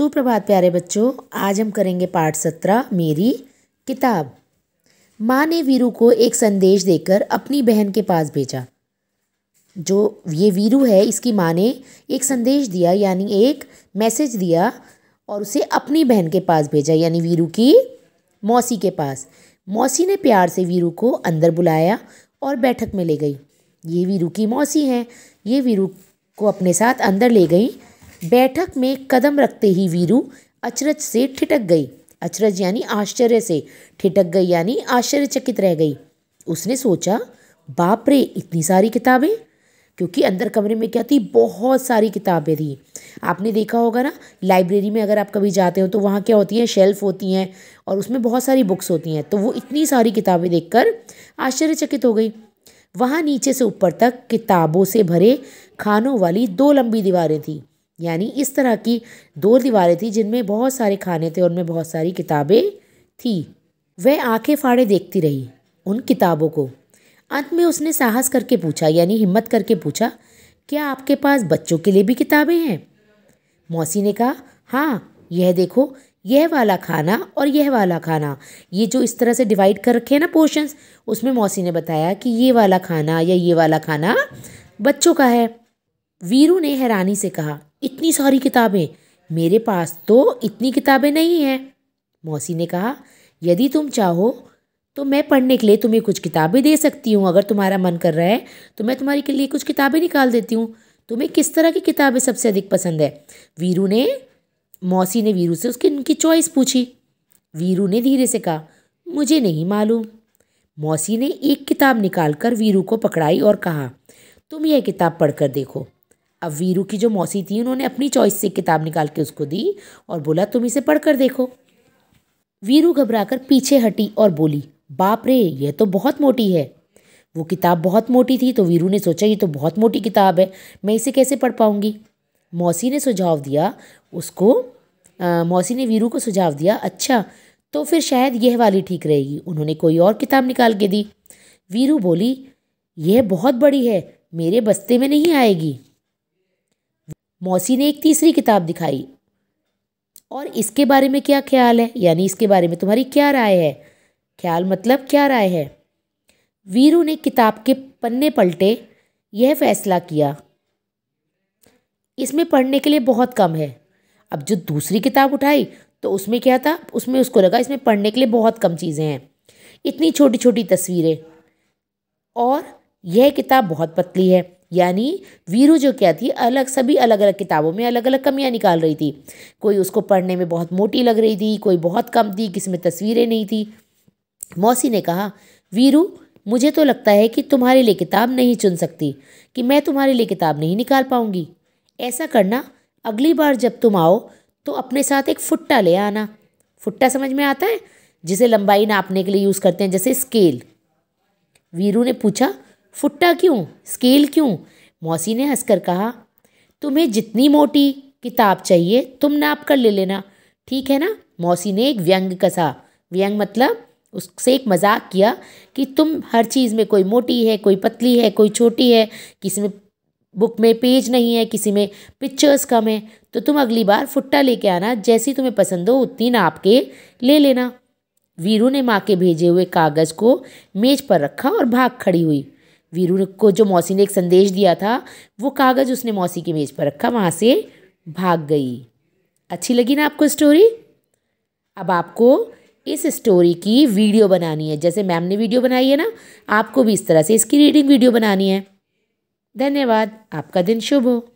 सुप्रभात प्यारे बच्चों आज हम करेंगे पाठ सत्रह मेरी किताब माँ ने वीरू को एक संदेश देकर अपनी बहन के पास भेजा जो ये वीरू है इसकी माँ ने एक संदेश दिया यानी एक मैसेज दिया और उसे अपनी बहन के पास भेजा यानी वीरू की मौसी के पास मौसी ने प्यार से वीरू को अंदर बुलाया और बैठक में ले गई ये वीरू की मौसी हैं ये वीरू को अपने साथ अंदर ले गई बैठक में कदम रखते ही वीरू अचरज से ठिटक गई अचरज यानी आश्चर्य से ठिटक गई यानी आश्चर्यचकित रह गई उसने सोचा बाप रे इतनी सारी किताबें क्योंकि अंदर कमरे में क्या थी बहुत सारी किताबें थी आपने देखा होगा ना लाइब्रेरी में अगर आप कभी जाते हो तो वहाँ क्या होती हैं शेल्फ़ होती हैं और उसमें बहुत सारी बुक्स होती हैं तो वो इतनी सारी किताबें देख आश्चर्यचकित हो गई वहाँ नीचे से ऊपर तक किताबों से भरे खानों वाली दो लंबी दीवारें थीं यानी इस तरह की दो दीवारें थी जिनमें बहुत सारे खाने थे उनमें बहुत सारी किताबें थी वह आंखें फाड़े देखती रही उन किताबों को अंत में उसने साहस करके पूछा यानी हिम्मत करके पूछा क्या आपके पास बच्चों के लिए भी किताबें हैं मौसी ने कहा हाँ यह देखो यह वाला खाना और यह वाला खाना ये जो इस तरह से डिवाइड कर रखे हैं ना पोर्शंस उसमें मौसी ने बताया कि ये वाला खाना या ये वाला खाना बच्चों का है वीरू ने हैरानी से कहा इतनी सारी किताबें मेरे पास तो इतनी किताबें नहीं हैं मौसी ने कहा यदि तुम चाहो तो मैं पढ़ने के लिए तुम्हें कुछ किताबें दे सकती हूँ अगर तुम्हारा मन कर रहा है तो मैं तुम्हारे के लिए कुछ किताबें निकाल देती हूँ तुम्हें किस तरह की किताबें सबसे अधिक पसंद है वीरू ने मौसी ने वीरू से उसकी उनकी चॉइस पूछी वीरू ने धीरे से कहा मुझे नहीं मालूम मौसी ने एक किताब निकाल कर वीरू को पकड़ाई और कहा तुम यह किताब पढ़कर देखो अब वीरू की जो मौसी थी उन्होंने अपनी चॉइस से किताब निकाल के उसको दी और बोला तुम इसे पढ़ कर देखो वीरू घबराकर पीछे हटी और बोली बाप रे यह तो बहुत मोटी है वो किताब बहुत मोटी थी तो वीरू ने सोचा ये तो बहुत मोटी किताब है मैं इसे कैसे पढ़ पाऊँगी मौसी ने सुझाव दिया उसको आ, मौसी ने वीरू को सुझाव दिया अच्छा तो फिर शायद यह वाली ठीक रहेगी उन्होंने कोई और किताब निकाल के दी वीरू बोली यह बहुत बड़ी है मेरे बस्ते में नहीं आएगी मौसी ने एक तीसरी किताब दिखाई और इसके बारे में क्या ख्याल है यानी इसके बारे में तुम्हारी क्या राय है ख्याल मतलब क्या राय है वीरू ने किताब के पन्ने पलटे यह फैसला किया इसमें पढ़ने के लिए बहुत कम है अब जो दूसरी किताब उठाई तो उसमें क्या था उसमें उसको लगा इसमें पढ़ने के लिए बहुत कम चीज़ें हैं इतनी छोटी छोटी तस्वीरें और यह किताब बहुत पतली है यानी वीरू जो क्या थी अलग सभी अलग अलग किताबों में अलग अलग कमियां निकाल रही थी कोई उसको पढ़ने में बहुत मोटी लग रही थी कोई बहुत कम थी किसी में तस्वीरें नहीं थी मौसी ने कहा वीरू मुझे तो लगता है कि तुम्हारे लिए किताब नहीं चुन सकती कि मैं तुम्हारे लिए किताब नहीं निकाल पाऊंगी ऐसा करना अगली बार जब तुम आओ तो अपने साथ एक फुट्टा ले आना फुट्टा समझ में आता है जिसे लंबाई नापने के लिए यूज़ करते हैं जैसे स्केल वीरू ने पूछा फुट्टा क्यों स्केल क्यों मौसी ने हंसकर कहा तुम्हें जितनी मोटी किताब चाहिए तुम नाप कर ले लेना ठीक है ना मौसी ने एक व्यंग कसा व्यंग मतलब उससे एक मजाक किया कि तुम हर चीज़ में कोई मोटी है कोई पतली है कोई छोटी है किसी में बुक में पेज नहीं है किसी में पिक्चर्स कम है तो तुम अगली बार फुट्टा लेके आना जैसी तुम्हें पसंद हो उतनी नाप के ले लेना वीरू ने माँ के भेजे हुए कागज़ को मेज पर रखा और भाग खड़ी हुई वीरू को जो मौसी ने एक संदेश दिया था वो कागज़ उसने मौसी की मेज़ पर रखा वहाँ से भाग गई अच्छी लगी ना आपको स्टोरी अब आपको इस स्टोरी की वीडियो बनानी है जैसे मैम ने वीडियो बनाई है ना आपको भी इस तरह से इसकी रीडिंग वीडियो बनानी है धन्यवाद आपका दिन शुभ हो